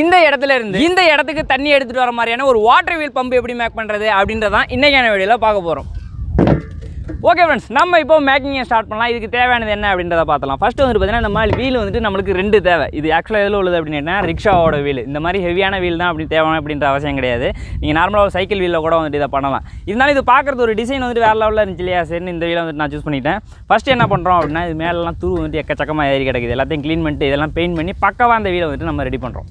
இந்த இடத்துல இருந்து இந்த இடத்துக்கு தண்ணி எடுத்துகிட்டு வர மாதிரியான ஒரு வாட்டர் வீல் பம்ப் எப்படி மேக் பண்ணுறது அப்படின்றதான் இன்றைக்கான வீடியோவில் பார்க்க போகிறோம் ஓகே ஃப்ரெண்ட்ஸ் நம்ம இப்போ மேக்கிங்கை ஸ்டார்ட் பண்ணலாம் இதுக்கு தேவையானது என்ன அப்படின்றத பார்த்தலாம் ஃபஸ்ட்டு வந்து பார்த்தீங்கன்னா இந்த மாதிரி வீல் வந்துட்டு நம்மளுக்கு ரெண்டு தேவை இது ஆக்சுவலாக எதில் உள்ளது அப்படின்னா ரிக்ஷாவோட வீல் இந்த மாதிரி ஹெவியான வீல் தான் அப்படி தேவை அப்படின்ற அவசியம் கிடையாது நீங்கள் நார்மலாக ஒரு சைக்கிள் வீலில் கூட வந்துட்டு இதை பண்ணலாம் இருந்தாலும் இது பார்க்குறது ஒரு டிசைன் வந்துட்டு வேறு லெவலில் இருந்துச்சு இல்லையா சரின்னு இந்த வீலை வந்துட்டு நான் சூஸ் பண்ணிட்டேன் ஃபஸ்ட்டு என்ன பண்ணுறோம் அப்படின்னா இது மேலெலாம் தூ வந்துட்டு எக்கச்சக்கமாக ஏறி கிடக்குது எல்லாத்தையும் க்ளீன் பண்ணிட்டு இதெல்லாம் பெயிண்ட் பண்ணி பக்கவாக அந்த வீலை வந்துட்டு நம்ம ரெடி பண்ணுறோம்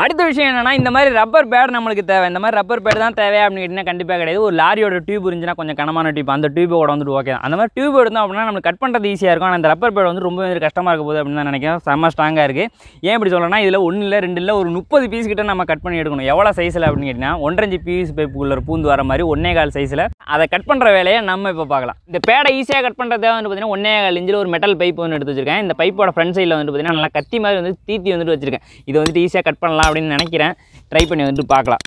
அடுத்த விஷயம் என்னென்னா இந்த மாதிரி ரப்பர் பேட் நம்மளுக்கு தேவை இந்த மாதிரி ரப்பர் பேட் தான் தேவை அப்படின்னு கண்டிப்பாக கிடையாது ஒரு லாரியோட டியூப் இருந்துச்சுன்னா கொஞ்சம் கனமான டியூப் அந்த கூட வந்துட்டு ஓகே அந்த மாதிரி டியூப் எடுத்தோம் அப்படின்னா நம்மளுக்கு கட் பண்ணுறது ஈஸியாக இருக்கும் ஆனால் அந்த ரப்பர் பேட் வந்து ரொம்ப கஷ்டமாக இருக்க போகுது அப்படின்னு தான் நினைக்கிறேன் செம்ம ஸ்ட்ராங்காக இருக்குது ஏன் இப்படி சொல்லணும்னா இதில் ஒன்று இல்லை ரெண்டு இல்லை ஒரு முப்பது பீஸ் கிட்ட நம்ம கட் பண்ணி எடுக்கணும் எவ்வளோ சைஸில் அப்படின்னு கேட்டிங்கன்னா ஒன்றஞ்சு பீஸ் பைப்புக்குள்ளே பூந்து வர மாதிரி ஒன்னே கால் சைஸில் அதை கட் பண்ணுற வேலையை நம்ம இப்போ பார்க்கலாம் இந்த பேடை ஈஸியாக கட் பண்ணுறது வந்து பார்த்தீங்கன்னா ஒன்னே கால் இஞ்சில் ஒரு மெட்டல் பைப் வந்து எடுத்து வச்சிருக்கேன் இந்த பைப்போட ஃப்ரண்ட் சைடில் வந்து பார்த்தீங்கன்னா நல்லா கத்தி மாதிரி வந்து தீத்தி வந்துட்டு வச்சிருக்கேன் இது வந்துட்டு ஈஸியாக கட் பண்ணலாம் அப்படின்னு நினைக்கிறேன் ட்ரை பண்ணி வந்துட்டு பார்க்கலாம்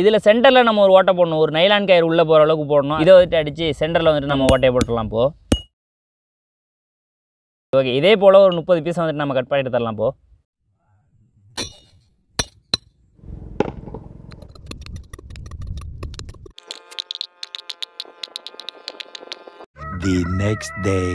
இதில் சென்டரில் நம்ம ஒரு ஓட்டை போடணும் ஒரு நைலான் கயிறு உள்ளே போகிற அளவுக்கு போடணும் இதை வந்துட்டு அடித்து சென்டரில் வந்துட்டு நம்ம ஓட்டையை போட்டுடலாம் போ ஓகே இதே போல் ஒரு முப்பது பீஸ் வந்துட்டு நம்ம கட் பண்ணிட்டு தரலாம் போ The next day.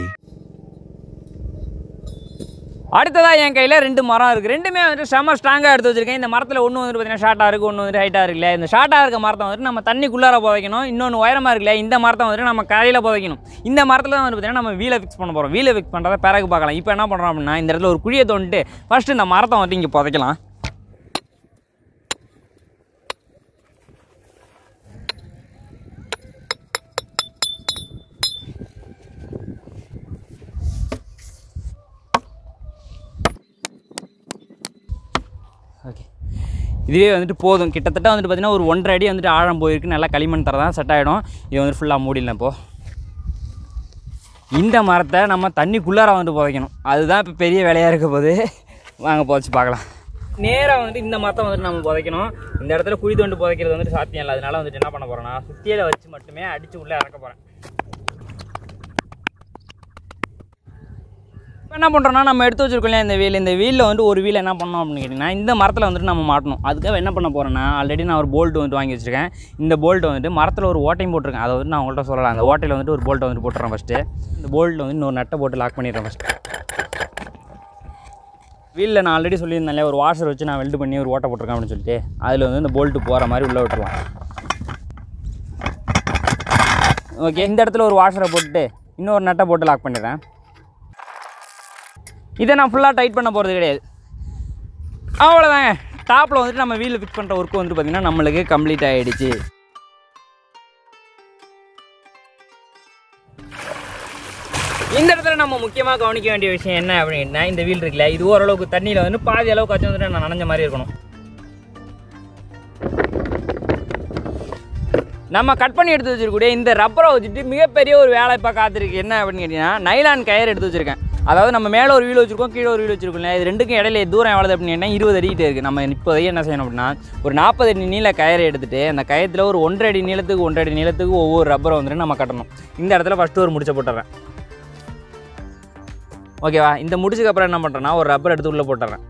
அடுத்ததாக என் கையில் ரெண்டு மரம் இருக்குது ரெண்டுமே வந்துட்டு செம ஸ்ட்ராங்காக எடுத்து வச்சிருக்கேன் இந்த மரத்தில் ஒன்று வந்துட்டு பார்த்தீங்கன்னா ஷார்ட்டாக இருக்குது ஒன்று வந்துட்டு ஹைட்டாக இருக்குல்ல இந்த ஷார்ட்டாக இருக்க மரத்தை வந்துட்டு நம்ம தண்ணிக்குள்ளார புதைக்கணும் இன்னொன்று உயரமாக இருக்குல்ல இந்த மரத்தை வந்துட்டு நம்ம கரையில் புதைக்கணும் இந்த மரத்தில் தான் வந்துட்டு பார்த்தீங்கன்னா நம்ம வீலை ஃபிக்ஸ் பண்ண போகிறோம் வீலை ஃபிக்ஸ் பண்ணுறத பிறகு பார்க்கலாம் இப்போ என்ன பண்ணுறோம் அப்படின்னா இந்த இடத்துல ஒரு குழியை தோண்டிட்டு ஃபஸ்ட்டு இந்த மரத்தை வந்துட்டு இங்கே புதைக்கலாம் இதுவே வந்துட்டு போதும் கிட்டத்தட்ட வந்துட்டு பார்த்திங்கன்னா ஒரு ஒன்றரை அடி வந்துட்டு ஆழம் போயிருக்கு நல்லா களிமண் தர தான் செட் ஆகிடும் இது வந்துட்டு ஃபுல்லாக மூடிடலாம் இப்போது இந்த மரத்தை நம்ம தண்ணிக்குள்ளார வந்துட்டு புதைக்கணும் அதுதான் இப்போ பெரிய வேலையாக இருக்க போது வாங்க புதைச்சி பார்க்கலாம் நேராக வந்துட்டு இந்த மரத்தை வந்துட்டு நம்ம புதைக்கணும் இந்த இடத்துல குழி தோண்டு புதைக்கிறது வந்துட்டு சாத்தியம் இல்லை அதனால வந்துட்டு என்ன பண்ண போகிறேன்னா சுத்தியில் வச்சு மட்டுமே அடித்து உள்ளே இறக்க போகிறேன் என்ன பண்ணுறோம்னா நம்ம எடுத்து வச்சிருக்கோம் இந்த வீல் இந்த வீலில் வந்து ஒரு வீல் என்ன பண்ணோம் அப்படின்னு கேட்டிங்கன்னா இந்த மரத்தில் வந்துட்டு நம்ம மாட்டணும் அதுக்காக என்ன பண்ண போகிறேன்னா ஆல்ரெடி நான் ஒரு போல்ட்டு வந்துட்டு வாங்கி வச்சிருக்கேன் இந்த போல்ட்டு வந்துட்டு மரத்தில் ஒரு ஓட்டையும் போட்டிருக்கேன் அதை வந்து நான் உங்கள்கிட்ட சொல்லலாம் அந்த ஓட்டையில் வந்துட்டு ஒரு போல்ட்டை வந்துட்டு போட்டுறேன் ஃபஸ்ட்டு இந்த போல்ட்டில் வந்து இன்னொரு நட்டை போட்டு லாக் பண்ணிடுறேன் ஃபஸ்ட்டு வீலில் நான் ஆல்ரெடி சொல்லியிருந்தேன்ல ஒரு வாஷர் வச்சு நான் வெல்டு பண்ணி ஒரு ஓட்டை போட்டிருக்கேன் அப்படின்னு சொல்லிட்டு அதில் வந்து இந்த போல்ட்டு போகிற மாதிரி உள்ளே விட்டுருவான் ஓகே இந்த இடத்துல ஒரு வாஷரை போட்டுட்டு இன்னொரு நட்டை போட்டு லாக் பண்ணிடுறேன் இதை நான் ஃபுல்லாக டைட் பண்ண போகிறது கிடையாது அவ்வளோதாங்க டாப்பில் வந்துட்டு நம்ம வீலில் ஃபிக்ஸ் பண்ணுற ஒர்க்கு வந்துட்டு பார்த்திங்கன்னா நம்மளுக்கு கம்ப்ளீட் ஆகிடுச்சு இந்த இடத்துல நம்ம முக்கியமாக கவனிக்க வேண்டிய விஷயம் என்ன அப்படின்னா இந்த வீல் இருக்குல்ல இது ஓரளவுக்கு தண்ணியில் வந்து பாதி அளவுக்கு அச்சு வந்துட்டு நான் நனைஞ்ச மாதிரி இருக்கணும் நம்ம கட் பண்ணி எடுத்து வச்சிருக்கக்கூடிய இந்த ரப்பரை வச்சுட்டு மிகப்பெரிய ஒரு வேலை இப்போ காத்திருக்கு என்ன அப்படின்னு கேட்டிங்கன்னா நைலான் கயர் எடுத்து வச்சுருக்கேன் அதாவது நம்ம மேலே ஒரு வீல் வச்சுருக்கோம் கீழே ஒரு வீல் வச்சுருக்கோம் இல்லையா இது ரெண்டுக்கும் இடையில தூரம் எவ்வளோ அப்படின்னா இருபது அடிக்கிட்டே இருக்குது நம்ம இப்போதையும் என்ன செய்யணும் அப்படின்னா ஒரு நாற்பது அடி நீள கயரை எடுத்துகிட்டு அந்த கயத்தில் ஒரு ஒன்றரை அடி நீளத்துக்கு ஒன்றரை அடி நீளத்துக்கு ஒவ்வொரு ரப்பரை வந்துட்டு நம்ம கட்டணும் இந்த இடத்துல ஃபஸ்ட்டு ஒரு முடிச்ச போட்டுறேன் ஓகேவா இந்த முடிச்சதுக்கப்புறம் என்ன பண்ணுறேன்னா ஒரு ரப்பர் எடுத்து உள்ளே போட்டுறேன்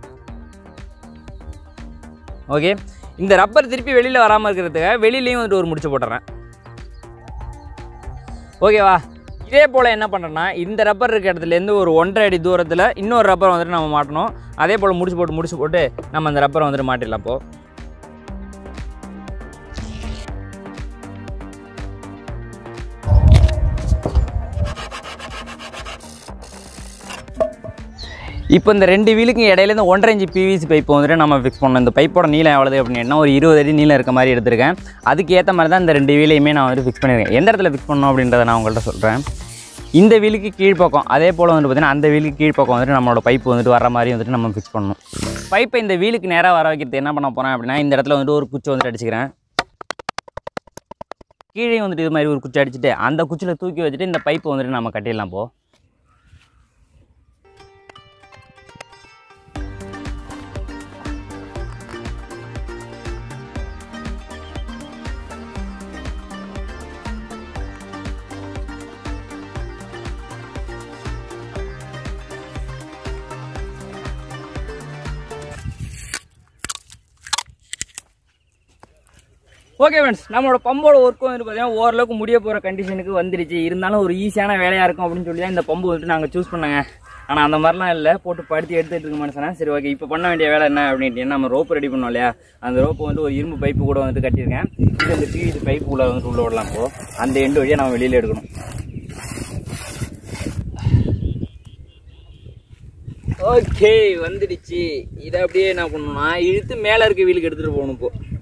ஓகே இந்த ரப்பர் திருப்பி வெளியில் வராமல் இருக்கிறதுக்காக வெளியிலையும் வந்துட்டு ஒரு முடிச்சு போட்டுறேன் ஓகேவா இதே போல் என்ன பண்ணுறேன்னா இந்த ரப்பர் இருக்க இடத்துலேருந்து ஒரு ஒன்றரை அடி தூரத்தில் இன்னொரு ரப்பர் வந்துட்டு நம்ம மாட்டணும் அதே போல் முடிச்சு போட்டு முடிச்சு போட்டு நம்ம அந்த ரப்பரை வந்துட்டு மாட்டிடலாம் அப்போது இப்போ இந்த ரெண்டு வீலுக்கும் இருந்து ஒன்றரை இஞ்சி பிவிசி பைப் வந்துட்டு நம்ம ஃபிக்ஸ் பண்ணோம் இந்த பைப்போட நீளம் எவ்வளோ அப்படின்னா ஒரு இருபது அடி நீளம் இருக்க மாதிரி எடுத்திருக்கேன் அதுக்கு ஏற்ற மாதிரி தான் இந்த ரெண்டு வீலையுமே நான் வந்துட்டு ஃபிக்ஸ் பண்ணியிருக்கேன் எந்த இடத்துல ஃபிக்ஸ் பண்ணோம் அப்படின்றத நான் உங்கள்கிட்ட சொல்கிறேன் இந்த வீலுக்கு கீழ்ப்பக்கம் அதே போல் வந்துட்டு பார்த்தீங்கன்னா அந்த வீலுக்கு கீழ்ப்பக்கம் வந்துட்டு நம்மளோட பைப் வந்துட்டு வர மாதிரி வந்துட்டு நம்ம ஃபிக்ஸ் பண்ணணும் பைப்பை இந்த வீலுக்கு நேராக வர வைக்கிறது என்ன பண்ண போகிறேன் அப்படின்னா இந்த இடத்துல வந்துட்டு ஒரு குச்சி வந்துட்டு அடிச்சுக்கிறேன் கீழே வந்துட்டு இது மாதிரி ஒரு குச்சி அடிச்சுட்டு அந்த குச்சியில் தூக்கி வச்சுட்டு இந்த பைப்பை வந்துட்டு நம்ம கட்டிடலாம் போ ஓகே ஃப்ரெண்ட்ஸ் நம்மளோட பம்போட ஒர்க்கும் வந்து பார்த்தீங்கன்னா ஓரளவுக்கு முடிய போகிற கண்டிஷனுக்கு வந்துருச்சு இருந்தாலும் ஒரு ஈஸியான வேலையாக இருக்கும் அப்படின்னு சொல்லி தான் இந்த பம்பு வந்துட்டு நாங்கள் சூஸ் பண்ணாங்க ஆனால் அந்த மாதிரிலாம் இல்லை போட்டு படுத்து எடுத்துகிட்டு இருக்க மனுஷனா சரி ஓகே இப்போ பண்ண வேண்டிய வேலை என்ன அப்படின்ட்டு நம்ம ரோப் ரெடி பண்ணோம் இல்லையா அந்த ரோப்பு வந்து ஒரு இரும்பு பைப்பு கூட வந்து கட்டியிருக்கேன் இது அந்த பிவிசி பைப்பு கூட வந்துட்டு உள்ள விடலாம் போ அந்த எண்டு வழியாக நம்ம வெளியில் எடுக்கணும் ஓகே வந்துடுச்சு இதை அப்படியே என்ன பண்ணணும்னா இழுத்து மேலே இருக்க வீலுக்கு எடுத்துகிட்டு போகணும் இப்போது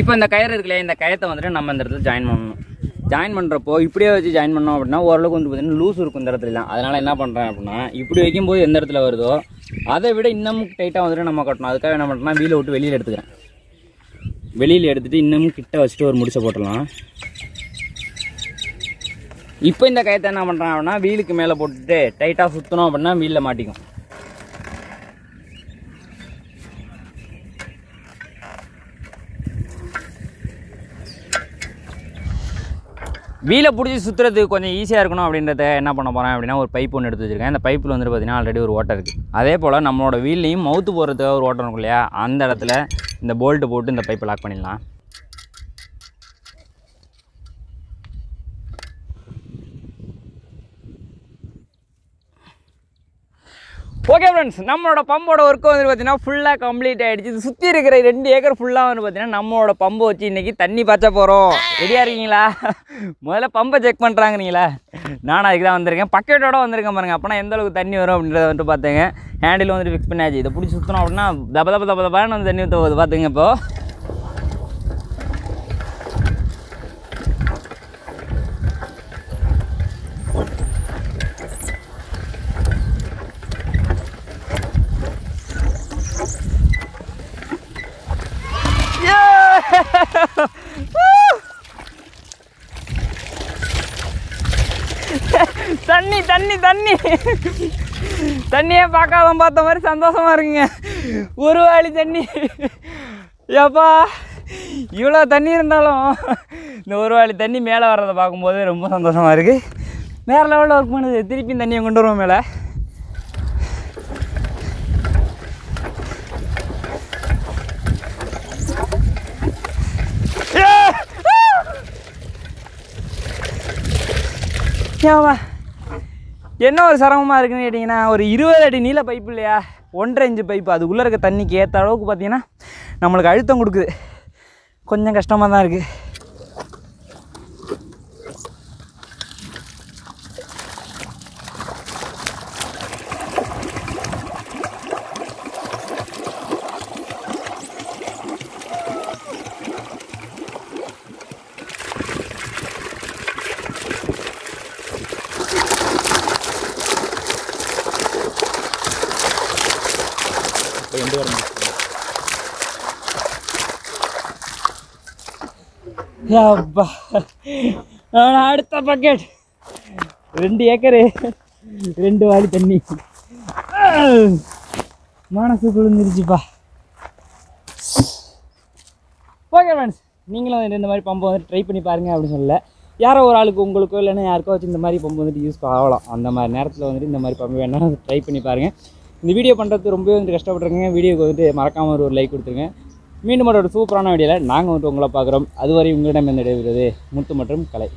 இப்போ இந்த கயிறு இருக்குல்ல இந்த கயத்தை வந்துட்டு நம்ம இந்த இடத்துல ஜாயின் பண்ணணும் ஜாயின் பண்ணுறப்போ இப்படியே வச்சு ஜாயின் பண்ணோம் அப்படின்னா ஓரளவுக்கு வந்து பார்த்தீங்கன்னா லூஸ் இருக்கும் இந்த இடத்துல அதனால் என்ன பண்ணுறேன் அப்படின்னா இப்படி வைக்கும்போது எந்த இடத்துல வருதோ அதை விட இன்னமும் டைட்டாக வந்துட்டு நம்ம கட்டணும் அதுக்காக என்ன பண்ணுறோம்னா வீலை விட்டு வெளியில் எடுத்துக்கிறேன் வெளியில் எடுத்துகிட்டு இன்னமும் கிட்ட வச்சுட்டு ஒரு முடிச்சை போட்டுடலாம் இப்போ இந்த கயத்தை என்ன பண்ணுறேன் அப்படின்னா வீலுக்கு மேலே போட்டுட்டு டைட்டாக சுற்றணும் அப்படின்னா வீலில் மாட்டிக்கும் வீலை பிடிச்சி சுற்றுறது கொஞ்சம் ஈஸியாக இருக்கணும் அப்படின்றத என்ன பண்ண போகிறேன் அப்படின்னா ஒரு பைப் ஒன்று எடுத்து வச்சுருக்கேன் அந்த பைப்பில் வந்து பார்த்திங்கன்னா ஆல்ரெடி ஒரு ஓட்டம் இருக்குது அதே போல் நம்மளோட வீல்லையும் மவுத்து போகிறதுக்காக ஒரு ஓட்டம் இருக்கும் இல்லையா அந்த இடத்துல இந்த போல்ட்டு போட்டு இந்த பைப்பை லாக் பண்ணிடலாம் ஓகே ஃப்ரெண்ட்ஸ் நம்மளோட பம்போட ஒர்க்கு வந்து பார்த்தீங்கன்னா ஃபுல்லாக கம்ப்ளீட் ஆகிடுச்சு இது சுற்றி இருக்கிற ரெண்டு ஏக்கர் ஃபுல்லாக வந்து பார்த்தீங்கன்னா நம்மளோட பம்பை வச்சு இன்றைக்கி தண்ணி பாய்ச்ச போகிறோம் ரெடியாக இருக்கீங்களா முதல்ல பம்பை செக் பண்ணுறாங்கிறீங்களா நானும் அதுக்கு தான் வந்திருக்கேன் பக்கெட்டோட வந்திருக்கேன் பாருங்கள் அப்போனா எந்த அளவுக்கு தண்ணி வரும் அப்படின்றத வந்துட்டு பார்த்துங்க ஹேண்டில் வந்துட்டு ஃபிக்ஸ் பண்ணியாச்சு இதை பிடிச்சி சுற்றணும் அப்படின்னா தப தப தப வந்து தண்ணி ஊற்ற போகுது பார்த்துங்க இப்போது தண்ணி தண்ணி தண்ணி தண்ணியே பார்க்காத பார்த்த மாதிரி சந்தோஷமாக இருக்குங்க ஒரு வாழி தண்ணி ஏப்பா இவ்வளோ தண்ணி இருந்தாலும் இந்த ஒரு வாழி தண்ணி மேலே வர்றதை பார்க்கும்போது ரொம்ப சந்தோஷமாக இருக்குது மேலே லெவலில் ஒர்க் பண்ணுது திருப்பியும் தண்ணியை கொண்டு வருவோம் மேலே ஏவா என்ன ஒரு சிரமமாக இருக்குன்னு கேட்டிங்கன்னா ஒரு இருபது அடி நீள பைப்பு இல்லையா ஒன்றரை இன்ச்சு பைப்பு அதுக்குள்ளே இருக்க தண்ணிக்கு ஏற்ற அளவுக்கு பார்த்திங்கன்னா நம்மளுக்கு அழுத்தம் கொடுக்குது கொஞ்சம் கஷ்டமாக தான் இருக்குது அடுத்த பக்கெட் ரெண்டு ஏக்கரு ரெண்டு வாடி தண்ணி மனசு குழுந்துருச்சுப்பா ஓகே ஃப்ரெண்ட்ஸ் நீங்களும் வந்துட்டு இந்த மாதிரி பம்பை வந்துட்டு ட்ரை பண்ணி பாருங்கள் அப்படின்னு சொல்லல யாரோ ஒரு ஆளுக்கு உங்களுக்கோ இல்லைன்னா யாருக்கோ வச்சு இந்த மாதிரி பம்பு வந்துட்டு யூஸ் ஆகலாம் அந்த மாதிரி நேரத்தில் வந்துட்டு இந்த மாதிரி பம்பு வேணாலும் ட்ரை பண்ணி பாருங்கள் இந்த வீடியோ பண்ணுறது ரொம்பவே வந்துட்டு கஷ்டப்பட்டுருங்க வீடியோக்கு வந்துட்டு மறக்காமல் ஒரு லைக் கொடுத்துருங்க மீண்டும் ஒரு சூப்பரான வீடியோவில் நாங்கள் வந்துட்டு உங்களை பார்க்குறோம் அதுவரை உங்களிடம் என்ன இடைவிடுவது முத்து மற்றும் கலை